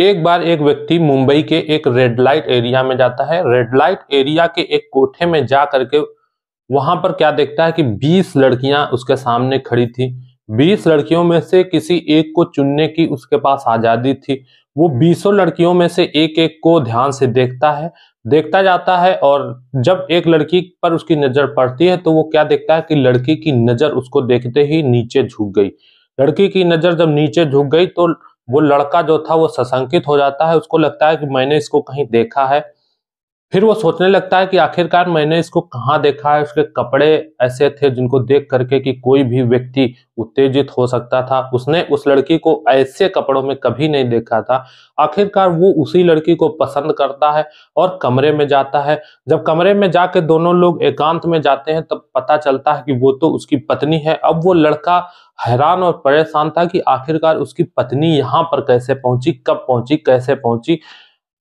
एक बार एक व्यक्ति मुंबई के एक रेड लाइट एरिया में जाता है रेड लाइट एरिया के एक कोठे में जा करके वहां पर क्या देखता है कि 20 लड़कियां उसके सामने खड़ी थी 20 लड़कियों में से किसी एक को चुनने की उसके पास आजादी थी वो बीसों लड़कियों में से एक एक को ध्यान से देखता है देखता जाता है और जब एक लड़की पर उसकी नजर पड़ती है तो वो क्या देखता है कि लड़की की नजर उसको देखते ही नीचे झुक गई लड़की की नजर जब नीचे झुक गई तो वो लड़का जो था वो सशंकित हो जाता है उसको लगता है कि मैंने इसको कहीं देखा है फिर वो सोचने लगता है कि आखिरकार मैंने इसको कहाँ देखा है उसके कपड़े ऐसे थे जिनको देख करके कि कोई भी व्यक्ति उत्तेजित हो सकता था उसने उस लड़की को ऐसे कपड़ों में कभी नहीं देखा था आखिरकार वो उसी लड़की को पसंद करता है और कमरे में जाता है जब कमरे में जाके दोनों लोग एकांत में जाते हैं तब पता चलता है कि वो तो उसकी पत्नी है अब वो लड़का हैरान और परेशान था कि आखिरकार उसकी पत्नी यहाँ पर कैसे पहुंची कब पहुंची कैसे पहुंची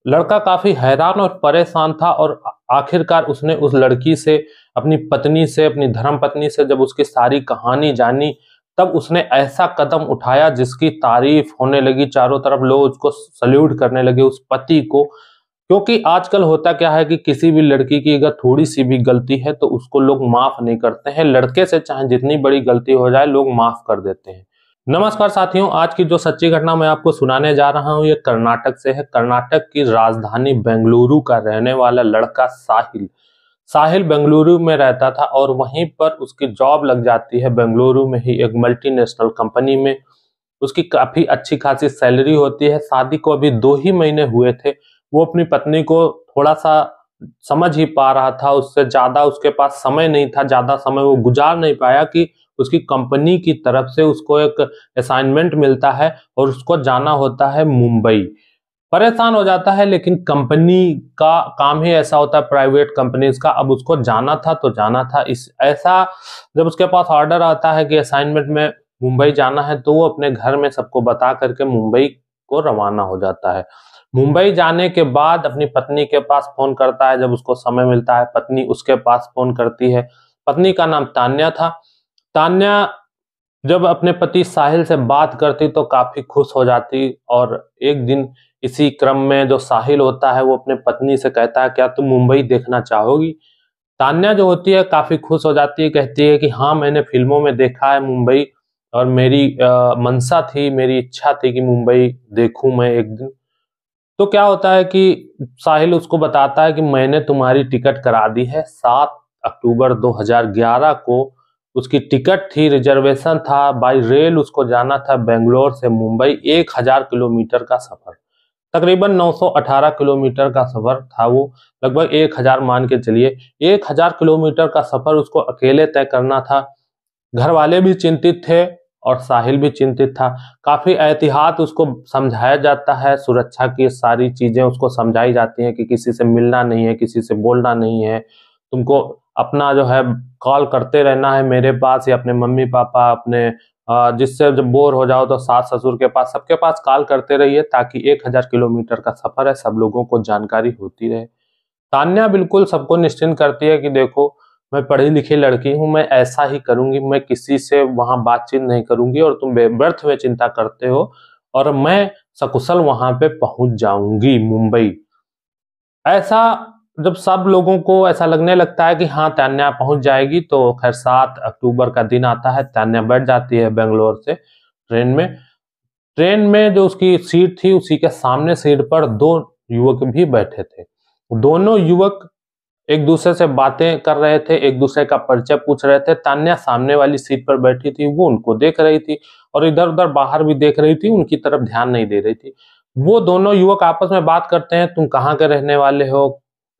लड़का काफी हैरान और परेशान था और आखिरकार उसने उस लड़की से अपनी पत्नी से अपनी धर्म पत्नी से जब उसकी सारी कहानी जानी तब उसने ऐसा कदम उठाया जिसकी तारीफ होने लगी चारों तरफ लोग उसको सल्यूट करने लगे उस पति को क्योंकि आजकल होता क्या है कि किसी भी लड़की की अगर थोड़ी सी भी गलती है तो उसको लोग माफ नहीं करते हैं लड़के से चाहे जितनी बड़ी गलती हो जाए लोग माफ कर देते हैं नमस्कार साथियों आज की जो सच्ची घटना मैं आपको सुनाने जा रहा हूं ये कर्नाटक से है कर्नाटक की राजधानी बेंगलुरु का रहने वाला लड़का साहिल साहिल बेंगलुरु में रहता था और वहीं पर उसकी जॉब लग जाती है बेंगलुरु में ही एक मल्टीनेशनल कंपनी में उसकी काफी अच्छी खासी सैलरी होती है शादी को अभी दो ही महीने हुए थे वो अपनी पत्नी को थोड़ा सा समझ ही पा रहा था उससे ज्यादा उसके पास समय नहीं था ज्यादा समय वो गुजार नहीं पाया कि उसकी कंपनी की तरफ से उसको एक असाइनमेंट मिलता है और उसको जाना होता है मुंबई परेशान हो जाता है लेकिन कंपनी का काम ही ऐसा होता है प्राइवेट कंपनीज का अब उसको जाना था तो जाना था इस ऐसा जब उसके पास ऑर्डर आता है कि असाइनमेंट में मुंबई जाना है तो वो अपने घर में सबको बता करके मुंबई को रवाना हो जाता है मुंबई जाने के बाद अपनी पत्नी के पास फोन करता है जब उसको समय मिलता है पत्नी उसके पास फोन करती है पत्नी का नाम तान्या था तान्या जब अपने पति साहिल से बात करती तो काफी खुश हो जाती और एक दिन इसी क्रम में जो साहिल होता है वो अपने पत्नी से कहता है क्या तुम मुंबई देखना चाहोगी तान्या जो होती है काफी खुश हो जाती है कहती है कि हाँ मैंने फिल्मों में देखा है मुंबई और मेरी आ, मनसा थी मेरी इच्छा थी कि मुंबई देखूं मैं एक दिन तो क्या होता है कि साहिल उसको बताता है कि मैंने तुम्हारी टिकट करा दी है सात अक्टूबर 2011 को उसकी टिकट थी रिजर्वेशन था बाई रेल उसको जाना था बेंगलोर से मुंबई एक हजार किलोमीटर का सफर तकरीबन 918 किलोमीटर का सफर था वो लगभग एक हजार मान के चलिए एक हजार किलोमीटर का सफर उसको अकेले तय करना था घर वाले भी चिंतित थे और साहिल भी चिंतित था काफी एहतियात उसको समझाया जाता है सुरक्षा की सारी चीजें उसको समझाई जाती हैं कि किसी से मिलना नहीं है किसी से बोलना नहीं है तुमको अपना जो है कॉल करते रहना है मेरे पास या अपने मम्मी पापा अपने जिससे जब बोर हो जाओ तो सास ससुर के पास सबके पास कॉल करते रहिए ताकि एक हजार किलोमीटर का सफर है सब लोगों को जानकारी होती रहे तान्या बिल्कुल सबको निश्चिंत करती है कि देखो मैं पढ़ी लिखी लड़की हूँ मैं ऐसा ही करूंगी मैं किसी से वहां बातचीत नहीं करूंगी और तुम व्यर्थ में चिंता करते हो और मैं सकुशल वहां पे पहुंच जाऊंगी मुंबई ऐसा जब सब लोगों को ऐसा लगने लगता है कि हाँ तान्या पहुंच जाएगी तो खैर सात अक्टूबर का दिन आता है तान्या बैठ जाती है बेंगलोर से ट्रेन में ट्रेन में जो उसकी सीट थी उसी के सामने सीट पर दो युवक भी बैठे थे दोनों युवक एक दूसरे से बातें कर रहे थे एक दूसरे का परिचय पूछ रहे थे तान्या सामने वाली सीट पर बैठी थी वो उनको देख रही थी और इधर उधर बाहर भी देख रही थी उनकी तरफ ध्यान नहीं दे रही थी वो दोनों युवक आपस में बात करते हैं तुम कहाँ के रहने वाले हो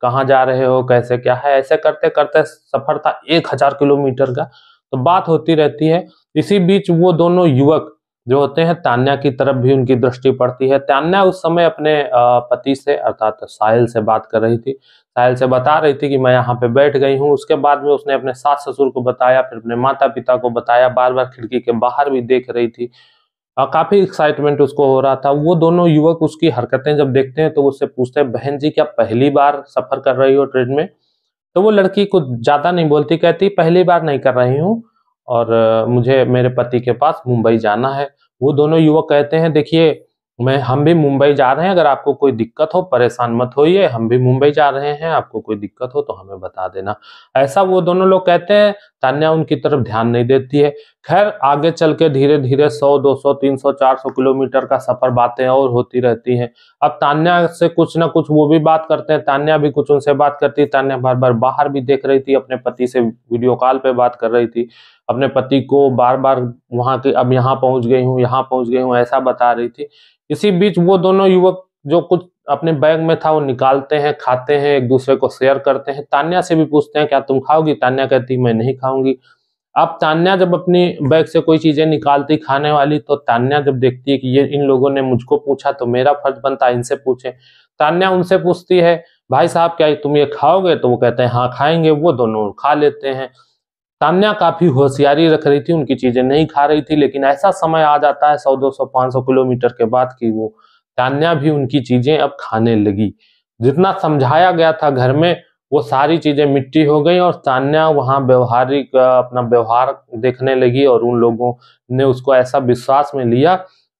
कहाँ जा रहे हो कैसे क्या है ऐसे करते करते सफर था एक हजार किलोमीटर का तो बात होती रहती है इसी बीच वो दोनों युवक जो होते हैं तान्या की तरफ भी उनकी दृष्टि पड़ती है तान्या उस समय अपने पति से अर्थात साहिल से बात कर रही थी साहिल से बता रही थी कि मैं यहाँ पे बैठ गई हूँ उसके बाद में उसने अपने सास ससुर को बताया फिर अपने माता पिता को बताया बार बार खिड़की के बाहर भी देख रही थी काफ़ी एक्साइटमेंट उसको हो रहा था वो दोनों युवक उसकी हरकतें जब देखते हैं तो उससे पूछते हैं बहन जी क्या पहली बार सफ़र कर रही हो ट्रेन में तो वो लड़की कुछ ज़्यादा नहीं बोलती कहती पहली बार नहीं कर रही हूँ और मुझे मेरे पति के पास मुंबई जाना है वो दोनों युवक कहते हैं देखिए मैं हम भी मुंबई जा रहे हैं अगर आपको कोई दिक्कत हो परेशान मत होइए हम भी मुंबई जा रहे हैं आपको कोई दिक्कत हो तो हमें बता देना ऐसा वो दोनों लोग कहते हैं तान्या उनकी तरफ ध्यान नहीं देती है खैर आगे चल के धीरे धीरे 100, 200, 300, 400 किलोमीटर का सफर बातें और होती रहती हैं अब तान्या से कुछ ना कुछ वो भी बात करते हैं तान्या भी कुछ उनसे बात करती है तान्या बार बार बाहर भी देख रही थी अपने पति से वीडियो कॉल पे बात कर रही थी अपने पति को बार बार वहाँ के अब यहाँ पहुँच गई हूँ यहाँ पहुँच गई हूँ ऐसा बता रही थी इसी बीच वो दोनों युवक जो कुछ अपने बैग में था वो निकालते हैं खाते हैं एक दूसरे को शेयर करते हैं तान्या से भी पूछते हैं क्या तुम खाओगी तान्या कहती मैं नहीं खाऊंगी अब तान्या जब अपनी बैग से कोई चीजें निकालती खाने वाली तो तान्या जब देखती है कि ये इन लोगों ने मुझको पूछा तो मेरा फर्ज बनता इनसे पूछे तान्या उनसे पूछती है भाई साहब क्या तुम ये खाओगे तो वो कहते हैं हाँ खाएंगे वो दोनों खा लेते हैं तान्या काफी होशियारी रख रही थी उनकी चीजें नहीं खा रही थी लेकिन ऐसा समय आ जाता है सौ दो सौ पांच सौ किलोमीटर के बाद की वो तान्या भी उनकी चीजें अब खाने लगी जितना समझाया गया था घर में वो सारी चीजें मिट्टी हो गई और तान्या वहाँ व्यवहारिक अपना व्यवहार देखने लगी और उन लोगों ने उसको ऐसा विश्वास में लिया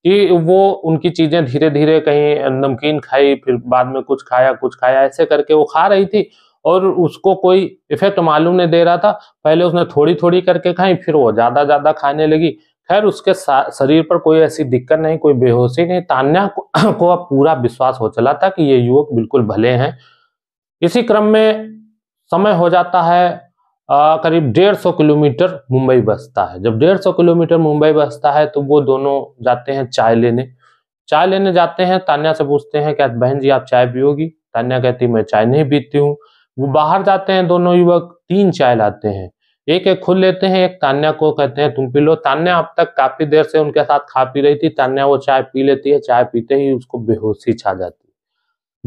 कि वो उनकी चीजें धीरे धीरे कहीं नमकीन खाई फिर बाद में कुछ खाया कुछ खाया ऐसे करके वो खा रही थी और उसको कोई इफेक्ट मालूम नहीं दे रहा था पहले उसने थोड़ी थोड़ी करके खाई फिर वो ज्यादा ज्यादा खाने लगी खैर उसके शरीर पर कोई ऐसी दिक्कत नहीं कोई बेहोशी नहीं तान्या को, अब पूरा विश्वास हो चला था कि ये युवक बिल्कुल भले हैं इसी क्रम में समय हो जाता है करीब डेढ़ सौ किलोमीटर मुंबई बसता है जब डेढ़ सौ किलोमीटर मुंबई बसता है तो वो दोनों जाते हैं चाय लेने चाय लेने जाते हैं तान्या से पूछते हैं क्या बहन जी आप चाय पियोगी तान्या कहती मैं चाय नहीं पीती हूँ वो बाहर जाते हैं दोनों युवक तीन चाय लाते हैं एक एक खुल लेते हैं एक तान्या को कहते हैं तुम पी लो तान्या अब तक काफी देर से उनके साथ खा पी रही थी तान्या वो चाय पी लेती है चाय पीते ही उसको बेहोशी छा जाती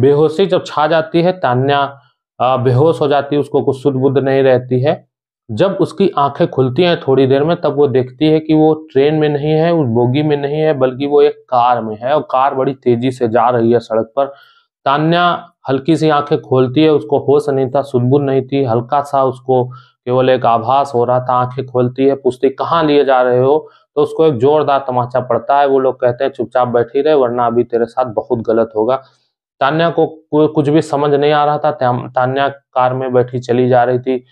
बेहोशी जब छा जाती है तान्या बेहोश हो जाती है उसको कुछ सुध बुद्ध नहीं रहती है जब उसकी आंखें खुलती हैं थोड़ी देर में तब वो देखती है कि वो ट्रेन में नहीं है उस बोगी में नहीं है बल्कि वो एक कार में है और कार बड़ी तेजी से जा रही है सड़क पर तान्या हल्की सी आंखें खोलती है उसको होश नहीं था सुनबुन नहीं थी हल्का सा उसको केवल एक आभास हो रहा था आंखें खोलती है पूछती कहाँ लिए जा रहे हो तो उसको एक जोरदार तमाचा पड़ता है वो लोग कहते हैं चुपचाप बैठी रहे वरना अभी तेरे साथ बहुत गलत होगा तान्या को कुछ भी समझ नहीं आ रहा था तान्या कार में बैठी चली जा रही थी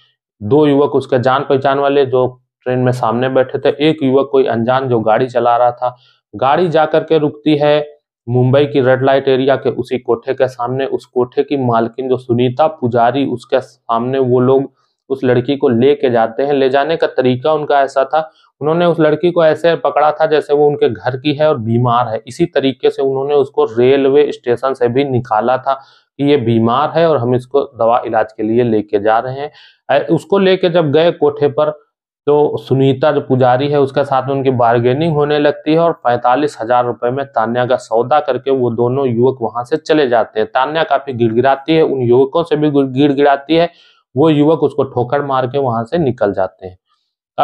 दो युवक उसके जान पहचान वाले जो ट्रेन में सामने बैठे थे एक युवक कोई अनजान जो गाड़ी चला रहा था गाड़ी जाकर के रुकती है मुंबई की रेड लाइट एरिया के उसी कोठे के सामने उस कोठे की मालकिन जो सुनीता पुजारी उसके सामने वो लोग उस लड़की को ले के जाते हैं ले जाने का तरीका उनका ऐसा था उन्होंने उस लड़की को ऐसे पकड़ा था जैसे वो उनके घर की है और बीमार है इसी तरीके से उन्होंने उसको रेलवे स्टेशन से भी निकाला था कि ये बीमार है और हम इसको दवा इलाज के लिए लेके जा रहे हैं उसको लेके जब गए कोठे पर तो सुनीता जो पुजारी है उसके साथ में उनकी बार्गेनिंग होने लगती है और पैंतालीस हजार रुपए में तान्या का सौदा करके वो दोनों युवक वहां से चले जाते हैं तान्या काफी गिड़गिड़ाती है उन युवकों से भी गिड़गिड़ाती है वो युवक उसको ठोकर मार के वहां से निकल जाते हैं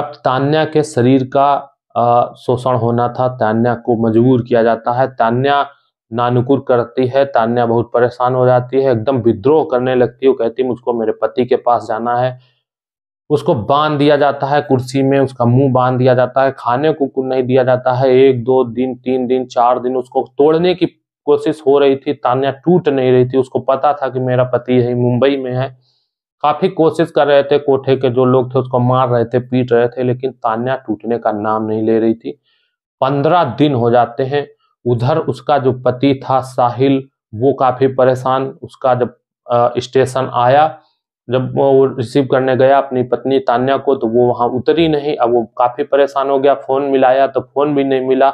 अब तान्या के शरीर का शोषण होना था तान्या को मजबूर किया जाता है तान्या नानुकुर करती है तान्या बहुत परेशान हो जाती है एकदम विद्रोह करने लगती है कहती मुझको मेरे पति के पास जाना है उसको बांध दिया जाता है कुर्सी में उसका मुंह बांध दिया जाता है खाने को नहीं दिया जाता है एक दो दिन तीन दिन चार दिन उसको तोड़ने की कोशिश हो रही थी तान्या टूट नहीं रही थी उसको पता था कि मेरा पति यही मुंबई में है काफी कोशिश कर रहे थे कोठे के जो लोग थे उसको मार रहे थे पीट रहे थे लेकिन तान्या टूटने का नाम नहीं ले रही थी पंद्रह दिन हो जाते हैं उधर उसका जो पति था साहिल वो काफी परेशान उसका जब स्टेशन आया जब वो रिसीव करने गया अपनी पत्नी तान्या को तो वो वहां उतरी नहीं अब वो काफी परेशान हो गया फोन मिलाया तो फोन भी नहीं मिला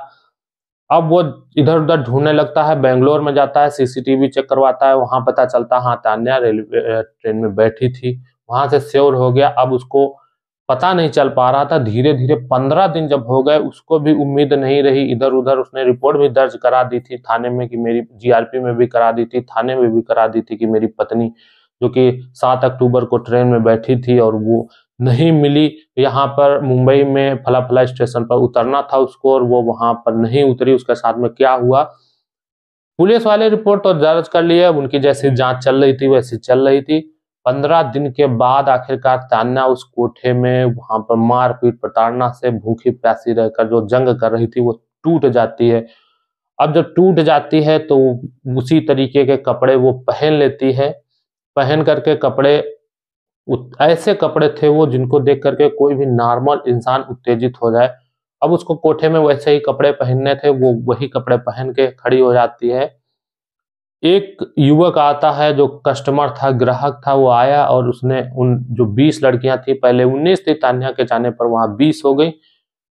अब वो इधर उधर ढूंढने लगता है बेंगलोर में जाता है सीसीटीवी चेक करवाता है वहां पता चलता हाँ तान्या रेलवे ट्रेन में बैठी थी वहां से श्योर हो गया अब उसको पता नहीं चल पा रहा था धीरे धीरे पंद्रह दिन जब हो गए उसको भी उम्मीद नहीं रही इधर उधर उसने रिपोर्ट भी दर्ज करा दी थी थाने में कि मेरी जीआरपी में भी करा दी थी थाने में भी करा दी थी कि मेरी पत्नी जो कि सात अक्टूबर को ट्रेन में बैठी थी और वो नहीं मिली यहाँ पर मुंबई में फला फला स्टेशन पर उतरना था उसको और वो वहां पर नहीं उतरी उसके साथ में क्या हुआ पुलिस वाले रिपोर्ट तो दर्ज कर लिए उनकी जैसी जांच चल रही थी वैसी चल रही थी पंद्रह दिन के बाद आखिरकार तान्या उस कोठे में वहां पर मारपीट प्रताड़ना से भूखी प्यासी रहकर जो जंग कर रही थी वो टूट जाती है अब जब टूट जाती है तो उसी तरीके के कपड़े वो पहन लेती है पहन करके कपड़े ऐसे कपड़े थे वो जिनको देख करके कोई भी नॉर्मल इंसान उत्तेजित हो जाए अब उसको कोठे में वैसे ही कपड़े पहनने थे वो वही कपड़े पहन के खड़ी हो जाती है एक युवक आता है जो कस्टमर था ग्राहक था वो आया और उसने उन जो 20 लड़कियां थी पहले 19 थी तान्या के जाने पर वहां 20 हो गई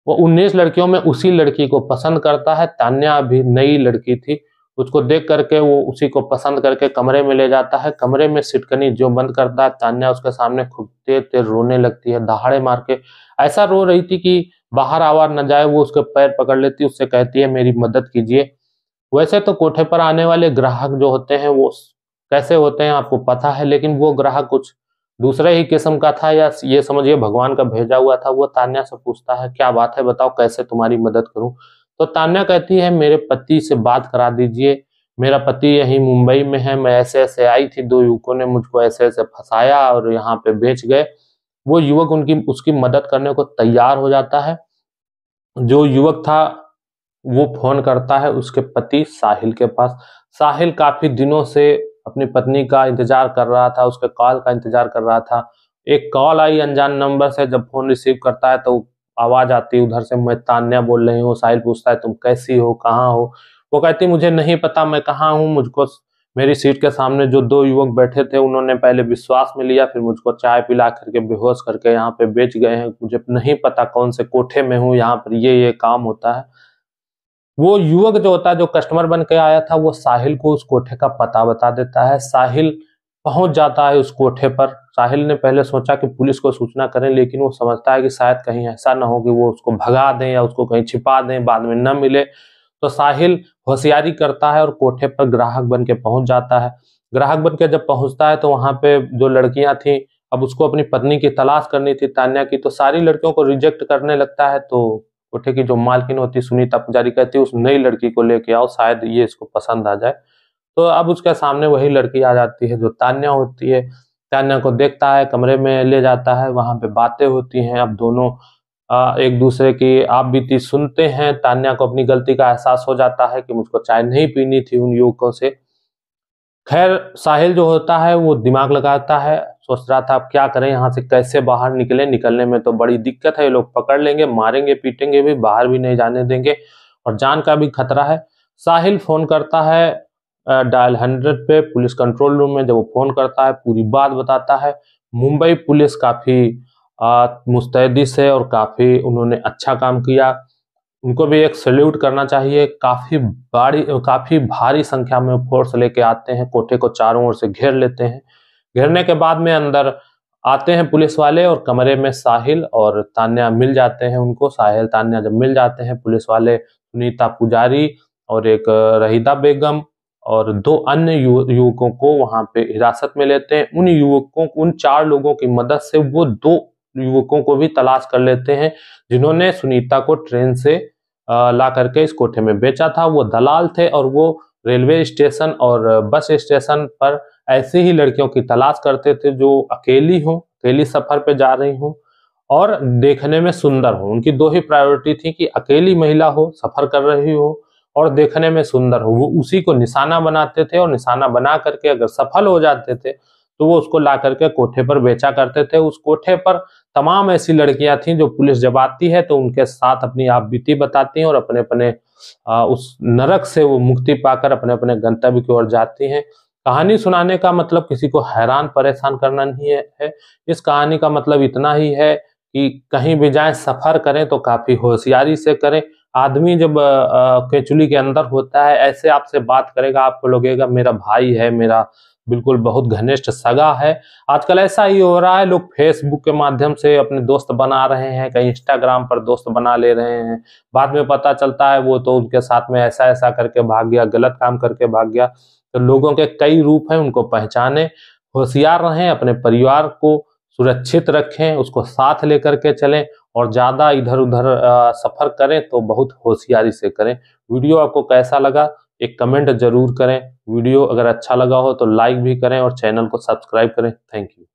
वो 19 लड़कियों में उसी लड़की को पसंद करता है तान्या भी नई लड़की थी उसको देख करके वो उसी को पसंद करके कमरे में ले जाता है कमरे में सिटकनी जो बंद करता है तान्या उसके सामने खूब तेज तेज रोने लगती है दहाड़े मार के ऐसा रो रही थी कि बाहर आवार न जाए वो उसके पैर पकड़ लेती उससे कहती है मेरी मदद कीजिए वैसे तो कोठे पर आने वाले ग्राहक जो होते हैं वो कैसे होते हैं आपको पता है लेकिन वो ग्राहक कुछ दूसरे ही किस्म का था या ये समझिए भगवान का भेजा हुआ था वो तान्या से पूछता है क्या बात है बताओ कैसे तुम्हारी मदद करूं तो तान्या कहती है मेरे पति से बात करा दीजिए मेरा पति यही मुंबई में है मैं ऐसे ऐसे आई थी दो युवकों ने मुझको ऐसे ऐसे फंसाया और यहाँ पे बेच गए वो युवक उनकी उसकी मदद करने को तैयार हो जाता है जो युवक था वो फोन करता है उसके पति साहिल के पास साहिल काफी दिनों से अपनी पत्नी का इंतजार कर रहा था उसके कॉल का इंतजार कर रहा था एक कॉल आई अनजान नंबर से जब फोन रिसीव करता है तो आवाज आती है उधर से मैं तान्या बोल रही हूँ साहिल पूछता है तुम कैसी हो कहाँ हो वो कहती मुझे नहीं पता मैं कहाँ हूँ मुझको मेरी सीट के सामने जो दो युवक बैठे थे उन्होंने पहले विश्वास में लिया फिर मुझको चाय पिला करके बेहोश करके यहाँ पे बेच गए हैं मुझे नहीं पता कौन से कोठे में हूँ यहाँ पर ये ये काम होता है वो युवक जो होता है जो कस्टमर बन के आया था वो साहिल को उस कोठे का पता बता देता है साहिल पहुंच जाता है उस कोठे पर साहिल ने पहले सोचा कि पुलिस को सूचना करें लेकिन वो समझता है कि शायद कहीं ऐसा ना हो कि वो उसको भगा दें या उसको कहीं छिपा दें बाद में न मिले तो साहिल होशियारी करता है और कोठे पर ग्राहक बन के पहुंच जाता है ग्राहक बन के जब पहुंचता है तो वहां पे जो लड़कियां थी अब उसको अपनी पत्नी की तलाश करनी थी तान्या की तो सारी लड़कियों को रिजेक्ट करने लगता है तो कोठे की जो मालकिन होती सुनीता पुजारी कहती है उस नई लड़की को लेके आओ शायद ये इसको पसंद आ जाए तो अब उसके सामने वही लड़की आ जाती है जो तान्या होती है तान्या को देखता है कमरे में ले जाता है वहां पे बातें होती हैं अब दोनों आ, एक दूसरे की आप बीती सुनते हैं तान्या को अपनी गलती का एहसास हो जाता है कि मुझको चाय नहीं पीनी थी उन युवकों से खैर साहिल जो होता है वो दिमाग लगाता है सोच रहा था अब क्या करें यहाँ से कैसे बाहर निकले निकलने में तो बड़ी दिक्कत है ये लोग पकड़ लेंगे मारेंगे पीटेंगे भी बाहर भी नहीं जाने देंगे और जान का भी खतरा है साहिल फोन करता है डायल हंड्रेड पे पुलिस कंट्रोल रूम में जब वो फोन करता है पूरी बात बताता है मुंबई पुलिस काफी मुस्तैदी से और काफी उन्होंने अच्छा काम किया उनको भी एक सल्यूट करना चाहिए काफी बड़ी काफी भारी संख्या में फोर्स लेके आते हैं कोठे को चारों ओर से घेर लेते हैं घेरने के बाद में अंदर आते हैं पुलिस वाले और कमरे में साहिल और तान्या मिल जाते हैं उनको साहिल तान्या जब मिल जाते हैं पुलिस वाले सुनीता पुजारी और एक रहीदा बेगम और दो अन्य युवकों को वहां पे हिरासत में लेते हैं उन युवकों उन चार लोगों की मदद से वो दो युवकों को भी तलाश कर लेते हैं जिन्होंने सुनीता को ट्रेन से ला करके इस कोठे में बेचा था वो दलाल थे और वो रेलवे स्टेशन और बस स्टेशन पर ऐसी ही लड़कियों की तलाश करते थे जो अकेली हो अकेली सफर पे जा रही हो और देखने में सुंदर हो उनकी दो ही प्रायोरिटी थी कि अकेली महिला हो सफर कर रही हो और देखने में सुंदर हो वो उसी को निशाना बनाते थे और निशाना बना करके अगर सफल हो जाते थे तो वो उसको ला करके कोठे पर बेचा करते थे उस कोठे पर तमाम ऐसी लड़कियां थीं जो पुलिस जब आती है तो उनके साथ अपनी आप बीती बताती हैं और अपने अपने उस नरक से वो मुक्ति पाकर अपने अपने गंतव्य की ओर जाती हैं कहानी सुनाने का मतलब किसी को हैरान परेशान करना नहीं है इस कहानी का मतलब इतना ही है कि कहीं भी जाए सफर करें तो काफी होशियारी से करें आदमी जब केचुली के अंदर होता है ऐसे आपसे बात करेगा आपको लगेगा मेरा भाई है मेरा बिल्कुल बहुत घनिष्ठ सगा है आजकल ऐसा ही हो रहा है लोग फेसबुक के माध्यम से अपने दोस्त बना रहे हैं कहीं इंस्टाग्राम पर दोस्त बना ले रहे हैं बाद में पता चलता है वो तो उनके साथ में ऐसा ऐसा करके भाग गया गलत काम करके भाग गया तो लोगों के कई रूप हैं उनको पहचाने होशियार रहें अपने परिवार को सुरक्षित रखें उसको साथ लेकर के चलें और ज़्यादा इधर उधर सफ़र करें तो बहुत होशियारी से करें वीडियो आपको कैसा लगा एक कमेंट जरूर करें वीडियो अगर अच्छा लगा हो तो लाइक भी करें और चैनल को सब्सक्राइब करें थैंक यू